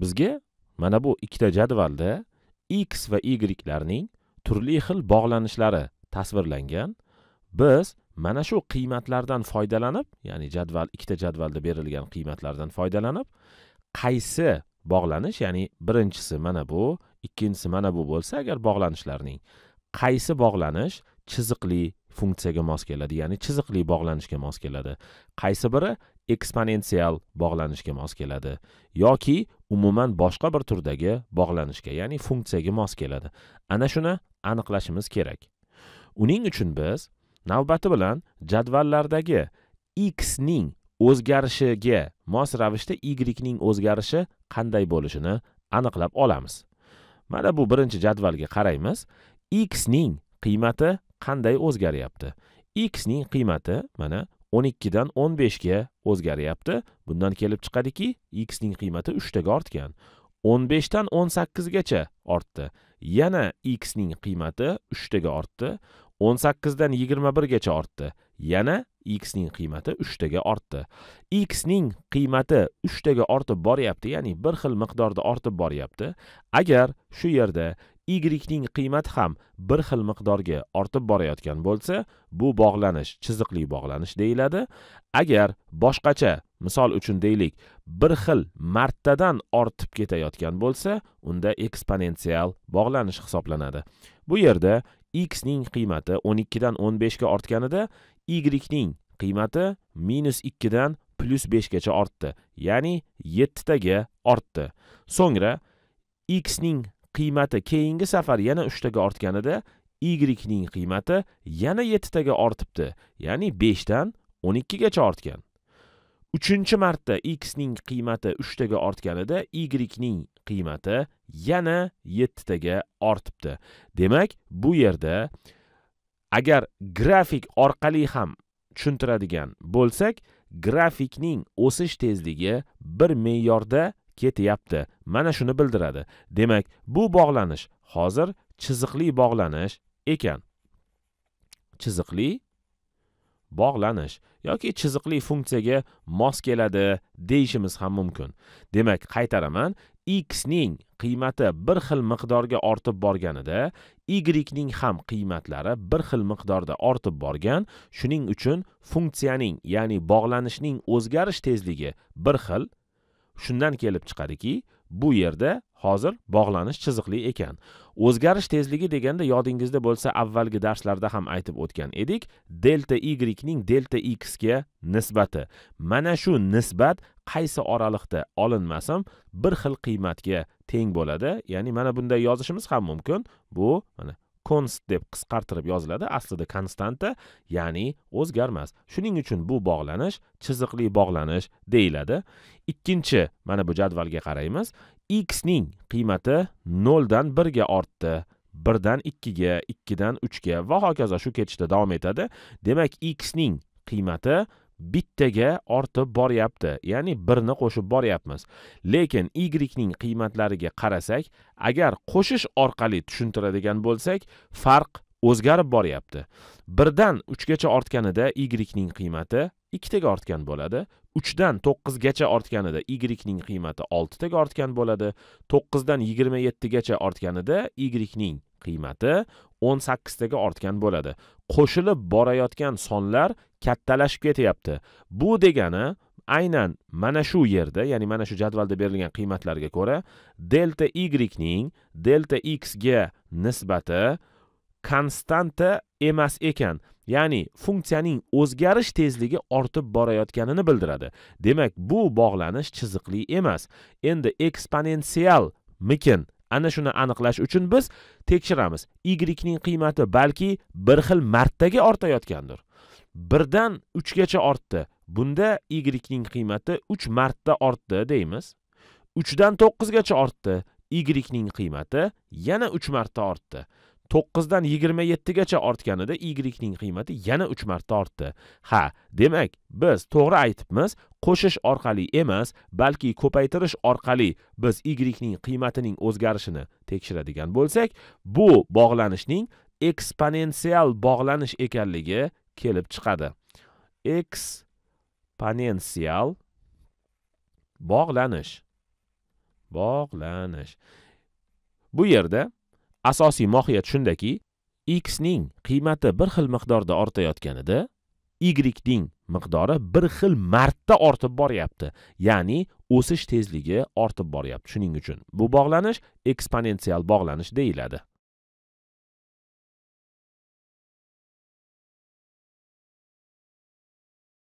bizga mana bu ikkita jadvalda x va y'larning turli xil bog'lanishlari tasvirlangan biz mana shu qiymatlardan foydalanib ya'ni jadval ikkita jadvalda berilgan qiymatlardan foydalanib qaysi bog'lanish ya'ni birinchisi mana bu ikkinchisi mana bu bo'lsa agar bog'lanishlarning qaysi bog'lanish chiziqli funksiyaga mos keladi ya'ni chiziqli bog'lanishga mos keladi qaysi biri eksponensial bog'lanishga mos keladi yoki umuman boshqa bir turdagi bog'lanishga ya'ni funksiyaga mos keladi ana shuni aniqlashimiz kerak uning uchun biz navbati bilan jadvallardagi x ning o'zgarishiga mos ravishda y ning o'zgarishi qanday bo'lishini aniqlab olamiz mana bu birinchi jadvalga qaraymiz x ning qiymati qanday o'zgaryapti x ning qiymati mana 12 dan 15 ga o'zgaryapti. Bundan kelib chiqadiki, x ning qiymati 3 taga ortgan. 15 dan 18 gacha ortdi. Yana x ning qiymati 3 taga ortdi. 18 dan 21 gacha ortdi. yana x ning qiymati 3 taga ortdi x ning qiymati 3 taga ortib boryapti ya'ni bir xil miqdorda ortib boryapti agar shu yerda y ning qiymati ham bir xil miqdorga ortib borayotgan bo'lsa bu bog'lanish chiziqli bog'lanish deyiladi agar boshqacha misol uchun deylik bir xil martadan ortib ketayotgan bo'lsa unda eksponensial bog'lanish hisoblanadi bu yerda x ning qiymati 12 dan 15 ga ortganida y ning qiymati minus 2 dan plus 5 gacha ortdi ya'ni 7 taga ortdi so'ngra x ning qiymati keyingi safar yana 3 taga ortganida y ning qiymati yana 7 taga ortibdi ya'ni 5 dan 12 gacha ortgan uchinchi marta x ning qiymati 3 taga ortganida y ning qiymati yana 7 taga ortibdi demak bu yerda agar grafik orqali ham tushuntiradigan bo'lsak grafikning o'sish tezligi bir me'yorda ketyapti mana shuni bildiradi demak bu bog'lanish hozir chiziqli bog'lanish ekan chiziqli bog'lanish yoki chiziqli funksiyaga mos keladi deyishimiz ham mumkin demak qaytaraman x ning qiymati bir xil miqdorga ortib borganida y ning ham qiymatlari bir xil miqdorda ortib borgan shuning uchun funksiyaning ya'ni bog'lanishning o'zgarish tezligi bir xil shundan kelib chiqadiki bu yerda hozir bog'lanish chiziqli ekan o'zgarish tezligi deganda yodingizda bo'lsa avvalgi darslarda ham aytib o'tgan edik delta y ning delta x ga nisbati mana shu nisbat qaysi oraliqda olinmasin bir xil qiymatga teng bo'ladi ya'ni mana bunday yozishimiz ham mumkin bu mana konst deb qisqartirib yoziladi aslida konstanta ya'ni o'zgarmas shuning uchun bu bog'lanish chiziqli bog'lanish deyiladi ikkinchi mana bu jadvalga qaraymiz x ning qiymati noldan birga ortdi birdan ikkiga ikkidan uchga va hokazo shu ketishda davom etadi demak x ning qiymati bittaga ortib boryapti ya'ni birni qo'shib boryapmiz lekin y ning qiymatlariga qarasak agar qo'shish orqali tushuntiradigan bo'lsak farq o'zgarib boryapti birdan uchgacha ortganida y ning qiymati ikkitaga ortgan bo'ladi uchdan to'qqizgacha ortganida y ning qiymati oltitaga ortgan bo'ladi to'qqizdan yigirma yettigacha ortganida y ning qiymati o'n sakkiztaga ortgan bo'ladi qo'shilib borayotgan sonlar kattalashib ketyapti bu degani aynan mana shu yerda ya'ni mana shu jadvalda berilgan qiymatlarga ko'ra delta y ning delta x ga nisbati konstanta emas ekan ya'ni funksiyaning o'zgarish tezligi ortib borayotganini bildiradi demak bu bog'lanish chiziqli emas endi eksponensialmikin ana shuni aniqlash uchun biz tekshiramiz y ning qiymati balki bir xil martaga ortayotgandir birdan uchgacha ortdi bunda y ning qiymati uch marta ortdi deymiz uchdan to'qqizgacha ortdi y ning qiymati yana uch marta ortdi to'qqizdan yigirma yettigacha ortganida ning qiymati yana uch marta ortdi ha demak biz to'g'ri aytibmiz qo'shish orqali emas balki ko'paytirish orqali biz ning qiymatining o'zgarishini tekshiradigan bo'lsak bu bog'lanishning eksponensial bog'lanish ekanligi kelib chiqadi eksponensial bog'lanish bog'lanish bu yerda asosiy mohiyat shundaki x ning qiymati bir xil miqdorda ortayotganida y ning miqdori bir xil marta ortib boryapti ya'ni o'sish tezligi ortib boryapti shuning uchun bu bog'lanish eksponensial bog'lanish deyiladi